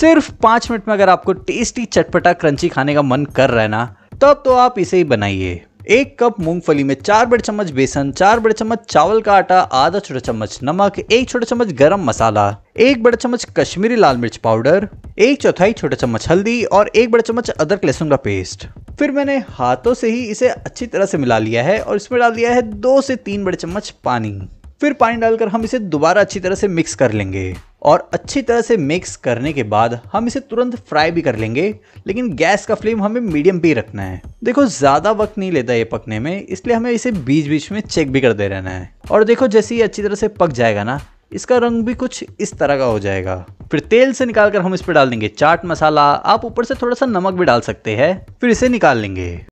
सिर्फ पाँच मिनट में अगर आपको टेस्टी चटपटा क्रंची खाने का मन कर रहा है ना तब तो आप इसे ही बनाइए एक कप मूंगफली में चार बड़े चम्मच बेसन चार बड़े चम्मच चावल का आटा आधा छोटा चम्मच नमक एक छोटा चम्मच गरम मसाला एक बड़ा चम्मच कश्मीरी लाल मिर्च पाउडर एक चौथाई छोटा चम्मच हल्दी और एक बड़ा चम्मच अदरक लहसुन का पेस्ट फिर मैंने हाथों से ही इसे अच्छी तरह से मिला लिया है और इसमें डाल दिया है दो से तीन बड़े चम्मच पानी फिर पानी डालकर हम इसे दोबारा अच्छी तरह से मिक्स कर लेंगे और अच्छी तरह से मिक्स करने के बाद हम इसे तुरंत फ्राई भी कर लेंगे लेकिन गैस का फ्लेम हमें मीडियम पे रखना है देखो ज़्यादा वक्त नहीं लेता ये पकने में इसलिए हमें इसे बीच बीच में चेक भी करते रहना है और देखो जैसे ये अच्छी तरह से पक जाएगा ना इसका रंग भी कुछ इस तरह का हो जाएगा फिर तेल से निकाल कर हम इस पर डाल देंगे चाट मसाला आप ऊपर से थोड़ा सा नमक भी डाल सकते हैं फिर इसे निकाल लेंगे